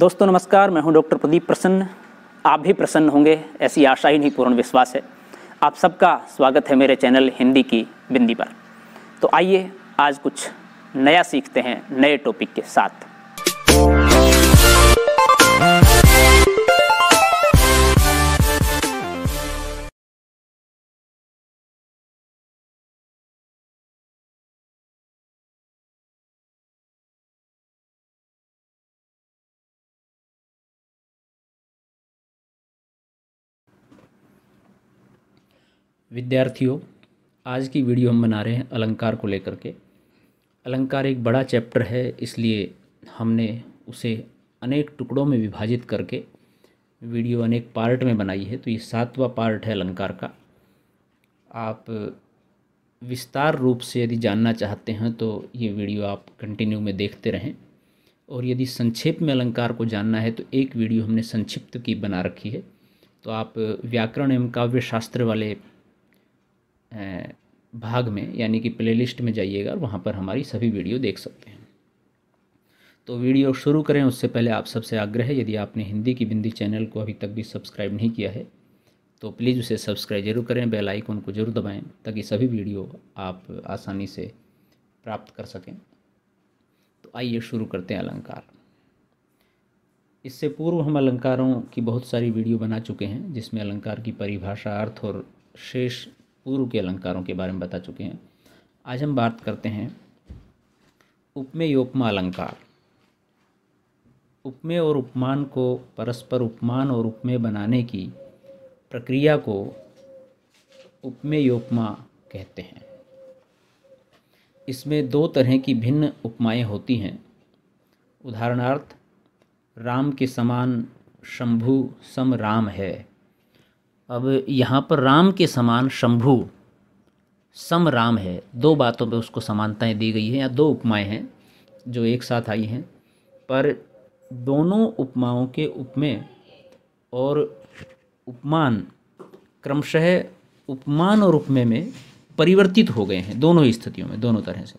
दोस्तों नमस्कार मैं हूं डॉक्टर प्रदीप प्रसन्न आप भी प्रसन्न होंगे ऐसी आशा ही नहीं पूर्ण विश्वास है आप सबका स्वागत है मेरे चैनल हिंदी की बिंदी पर तो आइए आज कुछ नया सीखते हैं नए टॉपिक के साथ विद्यार्थियों आज की वीडियो हम बना रहे हैं अलंकार को लेकर के अलंकार एक बड़ा चैप्टर है इसलिए हमने उसे अनेक टुकड़ों में विभाजित करके वीडियो अनेक पार्ट में बनाई है तो ये सातवां पार्ट है अलंकार का आप विस्तार रूप से यदि जानना चाहते हैं तो ये वीडियो आप कंटिन्यू में देखते रहें और यदि संक्षेप में अलंकार को जानना है तो एक वीडियो हमने संक्षिप्त की बना रखी है तो आप व्याकरण एवं काव्य शास्त्र वाले भाग में यानी कि प्लेलिस्ट में जाइएगा और वहाँ पर हमारी सभी वीडियो देख सकते हैं तो वीडियो शुरू करें उससे पहले आप सबसे आग्रह है यदि आपने हिंदी की बिंदी चैनल को अभी तक भी सब्सक्राइब नहीं किया है तो प्लीज़ उसे सब्सक्राइब जरूर करें बेल आइकन को जरूर दबाएं ताकि सभी वीडियो आप आसानी से प्राप्त कर सकें तो आइए शुरू करते हैं अलंकार इससे पूर्व हम अलंकारों की बहुत सारी वीडियो बना चुके हैं जिसमें अलंकार की परिभाषा अर्थ और शेष पूर्व के अलंकारों के बारे में बता चुके हैं आज हम बात करते हैं उपमेय उपमा अलंकार उपमेय और उपमान को परस्पर उपमान और उपमेय बनाने की प्रक्रिया को उपमेयोपमा कहते हैं इसमें दो तरह की भिन्न उपमाएं होती हैं उदाहरणार्थ राम के समान शंभु सम राम है अब यहाँ पर राम के समान शंभु सम राम है दो बातों पे उसको समानताएं दी गई हैं या दो उपमाएं हैं जो एक साथ आई हैं पर दोनों उपमाओं के उपमे और उपमान क्रमशः उपमान और उपमे में परिवर्तित हो गए हैं दोनों ही स्थितियों में दोनों तरह से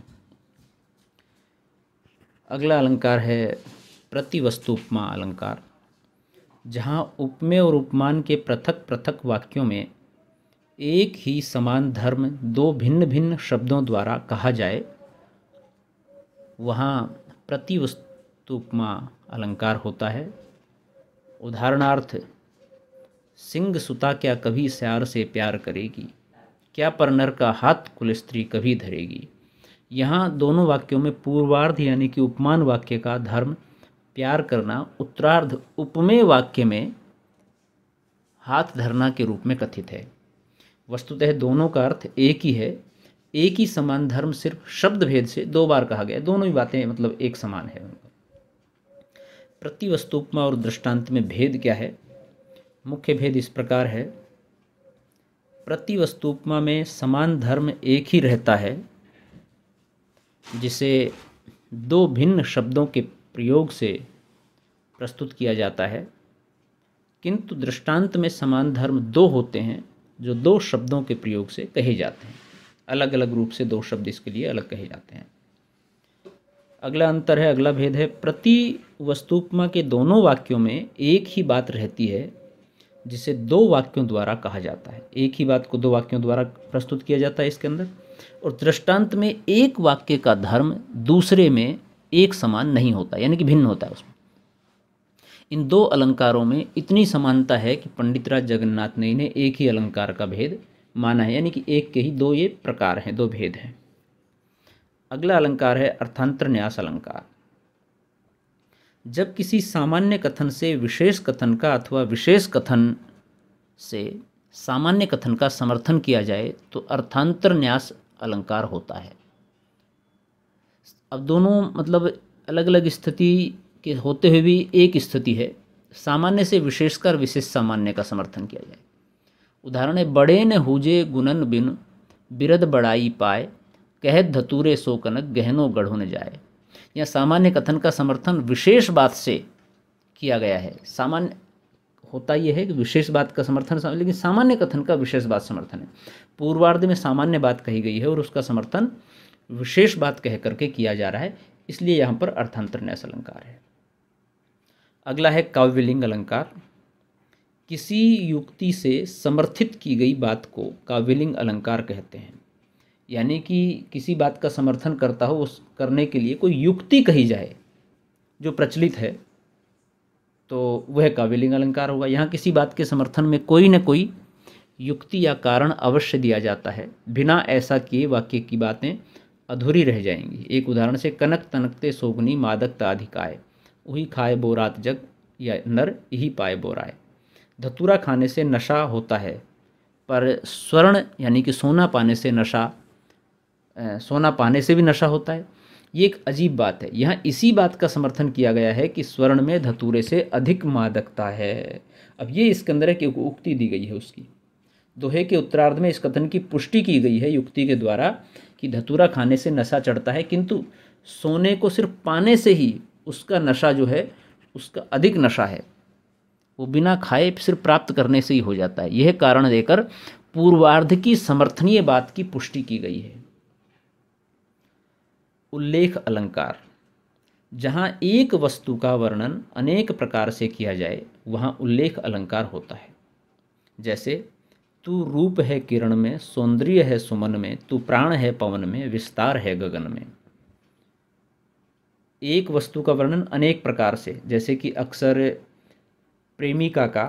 अगला अलंकार है प्रतिवस्तु उपमा अलंकार जहाँ उपमेय और उपमान के पृथक पृथक वाक्यों में एक ही समान धर्म दो भिन्न भिन्न शब्दों द्वारा कहा जाए वहाँ प्रतिवस्तुपमा अलंकार होता है उदाहरणार्थ सिंह सुता क्या कभी स्यार से प्यार करेगी क्या पर नर का हाथ कुल स्त्री कभी धरेगी यहाँ दोनों वाक्यों में पूर्वार्ध यानी कि उपमान वाक्य का धर्म प्यार करना उत्तरार्ध उपमेय वाक्य में हाथ धरना के रूप में कथित है वस्तुतः दोनों का अर्थ एक ही है एक ही समान धर्म सिर्फ शब्द भेद से दो बार कहा गया दोनों ही बातें मतलब एक समान है प्रतिवस्तु उपमा और दृष्टांत में भेद क्या है मुख्य भेद इस प्रकार है प्रतिवस्तु उपमा में समान धर्म एक ही रहता है जिसे दो भिन्न शब्दों के प्रयोग से प्रस्तुत किया जाता है किंतु दृष्टांत में समान धर्म दो होते हैं जो दो शब्दों के प्रयोग से कहे जाते हैं अलग अलग रूप से दो शब्द इसके लिए अलग कहे जाते हैं अगला अंतर है अगला भेद है प्रति वस्तुपमा के दोनों वाक्यों में एक ही बात रहती है जिसे दो वाक्यों द्वारा कहा जाता है एक ही बात को दो वाक्यों द्वारा प्रस्तुत किया जाता है इसके अंदर और दृष्टांत में एक वाक्य का धर्म दूसरे में एक समान नहीं होता यानी कि भिन्न होता है उसमें इन दो अलंकारों में इतनी समानता है कि पंडित राज जगन्नाथ ने इन्हें एक ही अलंकार का भेद माना है यानी कि एक के ही दो ये प्रकार हैं दो भेद हैं अगला अलंकार है अर्थांतर न्यास अलंकार जब किसी सामान्य कथन से विशेष कथन का अथवा विशेष कथन से सामान्य कथन का समर्थन किया जाए तो अर्थांतर न्यास अलंकार होता है अब दोनों मतलब अलग अलग स्थिति के होते हुए भी एक स्थिति है सामान्य से विशेषकर विशेष सामान्य का समर्थन किया जाए उदाहरण है बड़े न हुजे गुनन बिन बिरद बड़ाई पाए कह धतूरे सोकनक गहनो गढ़ो न जाए या सामान्य कथन का समर्थन विशेष बात से किया गया है सामान्य होता यह है कि विशेष बात का समर्थन लेकिन सामान्य कथन का विशेष बात समर्थन है पूर्वार्ध में सामान्य बात कही गई है और उसका समर्थन विशेष बात कह करके किया जा रहा है इसलिए यहाँ पर न्यास अलंकार है अगला है काव्यलिंग अलंकार किसी युक्ति से समर्थित की गई बात को काव्यलिंग अलंकार कहते हैं यानी कि किसी बात का समर्थन करता हो उस करने के लिए कोई युक्ति कही जाए जो प्रचलित है तो वह काव्यलिंग अलंकार होगा यहाँ किसी बात के समर्थन में कोई न कोई युक्ति या कारण अवश्य दिया जाता है बिना ऐसा किए वाक्य की बातें अधूरी रह जाएंगी एक उदाहरण से कनक तनकते सोगनी मादक ताधिकाय वही खाए बोरात जग या नर यही पाए बोराए धतूरा खाने से नशा होता है पर स्वर्ण यानी कि सोना पाने से नशा सोना पाने से भी नशा होता है ये एक अजीब बात है यहाँ इसी बात का समर्थन किया गया है कि स्वर्ण में धतूरे से अधिक मादकता है अब ये इसकंदर की उक्ति दी गई है उसकी दोहे के उत्तरार्ध में इस कथन की पुष्टि की गई है युक्ति के द्वारा कि धतूरा खाने से नशा चढ़ता है किंतु सोने को सिर्फ पाने से ही उसका नशा जो है उसका अधिक नशा है वो बिना खाए सिर्फ प्राप्त करने से ही हो जाता है यह कारण देकर पूर्वार्ध की समर्थनीय बात की पुष्टि की गई है उल्लेख अलंकार जहाँ एक वस्तु का वर्णन अनेक प्रकार से किया जाए वहाँ उल्लेख अलंकार होता है जैसे तू रूप है किरण में सौंदर्य है सुमन में तू प्राण है पवन में विस्तार है गगन में एक वस्तु का वर्णन अनेक प्रकार से जैसे कि अक्सर प्रेमिका का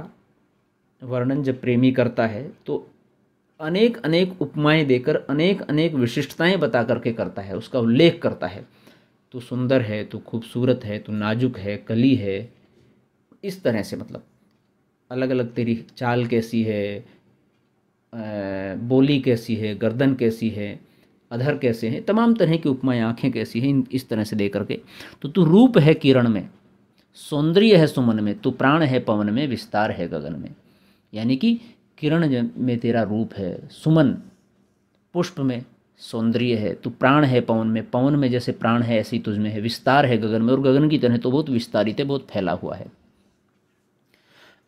वर्णन जब प्रेमी करता है तो अनेक अनेक उपमाएं देकर अनेक अनेक विशिष्टताएं बता करके करता है उसका उल्लेख करता है तो सुंदर है तो खूबसूरत है तो नाजुक है कली है इस तरह से मतलब अलग अलग तेरी चाल कैसी है बोली कैसी है गर्दन कैसी है अधर कैसे हैं तमाम तरह की उपमाएँ आँखें कैसी हैं इस तरह से देकर के तो तू रूप है किरण में सौंदर्य है सुमन में तू प्राण है पवन में विस्तार है गगन में यानी कि किरण में तेरा रूप है सुमन पुष्प में सौंदर्य है तू प्राण है पवन में पवन में जैसे प्राण है ऐसे तुझ में है विस्तार है गगन में और गगन की तरह तो बहुत विस्तारित है बहुत फैला हुआ है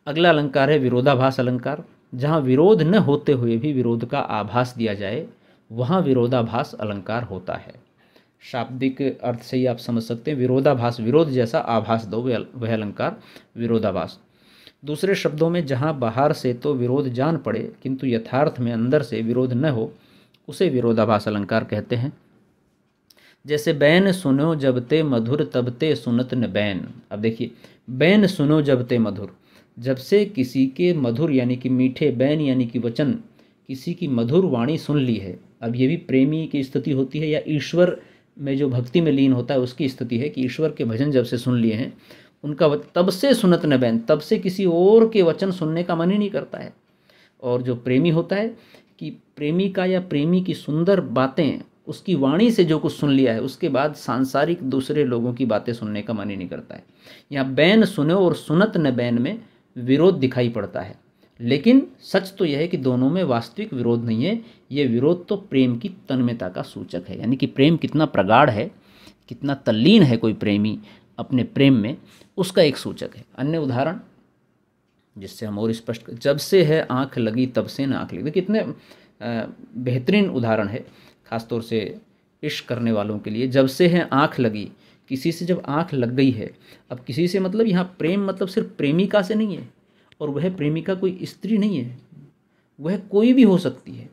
अगला अलंकार है विरोधाभास अलंकार जहाँ विरोध न होते हुए भी विरोध का आभास दिया जाए वहाँ विरोधाभास अलंकार होता है शाब्दिक अर्थ से ही आप समझ सकते हैं विरोधाभास विरोध जैसा आभास दो वह अलंकार विरोधाभास दूसरे शब्दों में जहाँ बाहर से तो विरोध जान पड़े किंतु यथार्थ में अंदर से विरोध न हो उसे विरोधाभास अलंकार कहते हैं जैसे बैन सुनो जबते मधुर तबते सुनत न बैन अब देखिए बैन सुनो जबते मधुर जब से किसी के मधुर यानी कि मीठे बैन यानी कि वचन किसी की मधुर वाणी सुन ली है अब ये भी प्रेमी की स्थिति होती है या ईश्वर में जो भक्ति में लीन होता है उसकी स्थिति है कि ईश्वर के भजन जब से सुन लिए हैं उनका तब से सुनत न बैन तब से किसी और के वचन सुनने का मन ही नहीं करता है और जो प्रेमी होता है कि प्रेमी का या प्रेमी की सुंदर बातें उसकी वाणी से जो कुछ सुन लिया है उसके बाद सांसारिक दूसरे लोगों की बातें सुनने का मन ही नहीं करता है यहाँ बैन सुनो और सुनत न बैन में विरोध दिखाई पड़ता है लेकिन सच तो यह है कि दोनों में वास्तविक विरोध नहीं है ये विरोध तो प्रेम की तन्मयता का सूचक है यानी कि प्रेम कितना प्रगाढ़ है कितना तल्लीन है कोई प्रेमी अपने प्रेम में उसका एक सूचक है अन्य उदाहरण जिससे हम और स्पष्ट जब से है आँख लगी तब से ना आँख लगी कितने बेहतरीन उदाहरण है ख़ासतौर से इश्क करने वालों के लिए जब से है आँख लगी किसी से जब आँख लग गई है अब किसी से मतलब यहाँ प्रेम मतलब सिर्फ प्रेमिका से नहीं है और वह प्रेमिका कोई स्त्री नहीं है वह कोई भी हो सकती है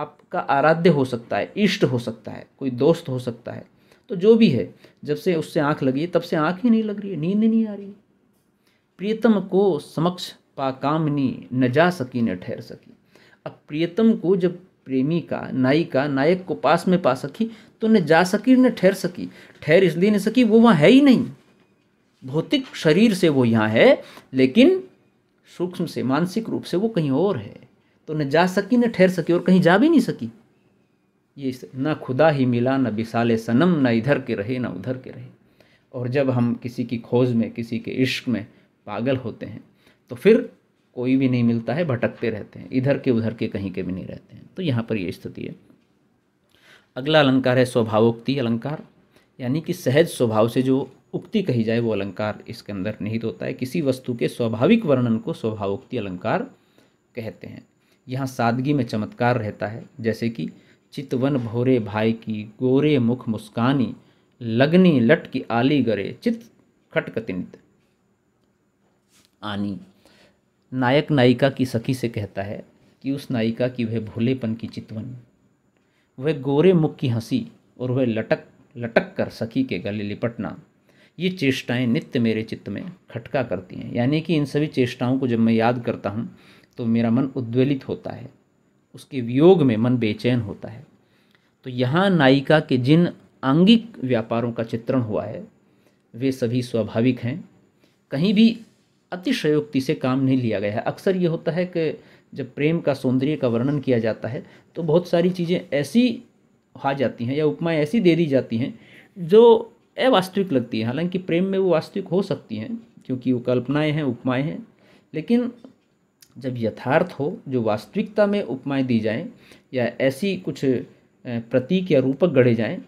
आपका आराध्य हो सकता है इष्ट हो सकता है कोई दोस्त हो सकता है तो जो भी है जब से उससे आँख लगी है तब से आँख ही नहीं लग रही है नींद नहीं आ रही प्रियतम को समक्ष पाकामनी न जा सकी न ठहर सकी अब प्रियतम को जब प्रेमी नाई नायिका नायक को पास में पा सकी तो न जा सकी न ठहर सकी ठहर इसलिए नहीं सकी वो वहाँ है ही नहीं भौतिक शरीर से वो यहाँ है लेकिन सूक्ष्म से मानसिक रूप से वो कहीं और है तो न जा सकी न ठहर सकी और कहीं जा भी नहीं सकी ये न खुदा ही मिला न विशाले सनम न इधर के रहे न उधर के रहे और जब हम किसी की खोज में किसी के इश्क में पागल होते हैं तो फिर कोई भी नहीं मिलता है भटकते रहते हैं इधर के उधर के कहीं के भी नहीं रहते हैं तो यहाँ पर ये स्थिति है अगला अलंकार है स्वभावोक्ति अलंकार यानी कि सहज स्वभाव से जो उक्ति कही जाए वो अलंकार इसके अंदर निहित होता है किसी वस्तु के स्वाभाविक वर्णन को स्वभावोक्ति अलंकार कहते हैं यहाँ सादगी में चमत्कार रहता है जैसे कि चितवन भोरे भाई की गोरे मुख मुस्कानी लगनी लटकी आली गरे चित खटकतिनित आनी नायक नायिका की सखी से कहता है कि उस नायिका की वह भोलेपन की चितवन वह गोरे मुख की हंसी और वह लटक लटक कर सखी के गले लिपटना ये चेष्टाएं नित्य मेरे चित्त में खटका करती हैं यानी कि इन सभी चेष्टाओं को जब मैं याद करता हूँ तो मेरा मन उद्वेलित होता है उसके वियोग में मन बेचैन होता है तो यहाँ नायिका के जिन आंगिक व्यापारों का चित्रण हुआ है वे सभी स्वाभाविक हैं कहीं भी अतिशयोक्ति से काम नहीं लिया गया है अक्सर ये होता है कि जब प्रेम का सौंदर्य का वर्णन किया जाता है तो बहुत सारी चीज़ें ऐसी आ जाती हैं या उपमाएँ ऐसी दे दी जाती हैं जो अवास्तविक लगती है हालांकि प्रेम में वो वास्तविक हो सकती हैं क्योंकि वो कल्पनाएँ हैं उपमाएँ हैं लेकिन जब यथार्थ हो जो वास्तविकता में उपमाएँ दी जाएँ या ऐसी कुछ प्रतीक या रूपक गढ़े जाएँ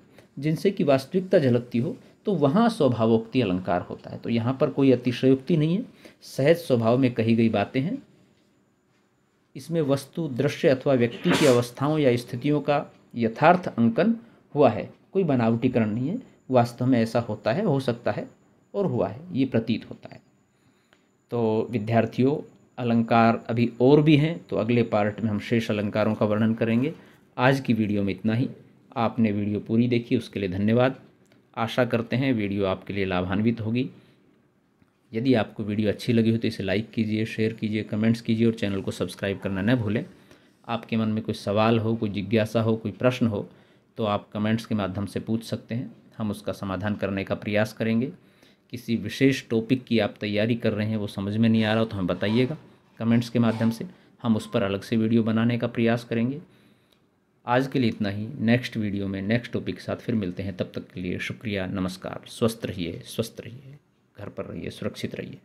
जिनसे कि वास्तविकता झलकती हो तो वहाँ स्वभावोक्ति अलंकार होता है तो यहाँ पर कोई अतिशयोक्ति नहीं है सहज स्वभाव में कही गई बातें हैं इसमें वस्तु दृश्य अथवा व्यक्ति की अवस्थाओं या स्थितियों का यथार्थ अंकन हुआ है कोई बनावटीकरण नहीं है वास्तव में ऐसा होता है हो सकता है और हुआ है ये प्रतीत होता है तो विद्यार्थियों अलंकार अभी और भी हैं तो अगले पार्ट में हम शेष अलंकारों का वर्णन करेंगे आज की वीडियो में इतना ही आपने वीडियो पूरी देखी उसके लिए धन्यवाद आशा करते हैं वीडियो आपके लिए लाभान्वित होगी यदि आपको वीडियो अच्छी लगी हो तो इसे लाइक कीजिए शेयर कीजिए कमेंट्स कीजिए और चैनल को सब्सक्राइब करना न भूलें आपके मन में कोई सवाल हो कोई जिज्ञासा हो कोई प्रश्न हो तो आप कमेंट्स के माध्यम से पूछ सकते हैं हम उसका समाधान करने का प्रयास करेंगे किसी विशेष टॉपिक की आप तैयारी कर रहे हैं वो समझ में नहीं आ रहा हो तो हमें बताइएगा कमेंट्स के माध्यम से हम उस पर अलग से वीडियो बनाने का प्रयास करेंगे आज के लिए इतना ही नेक्स्ट वीडियो में नेक्स्ट टॉपिक के साथ फिर मिलते हैं तब तक के लिए शुक्रिया नमस्कार स्वस्थ रहिए स्वस्थ रहिए घर पर रहिए सुरक्षित रहिए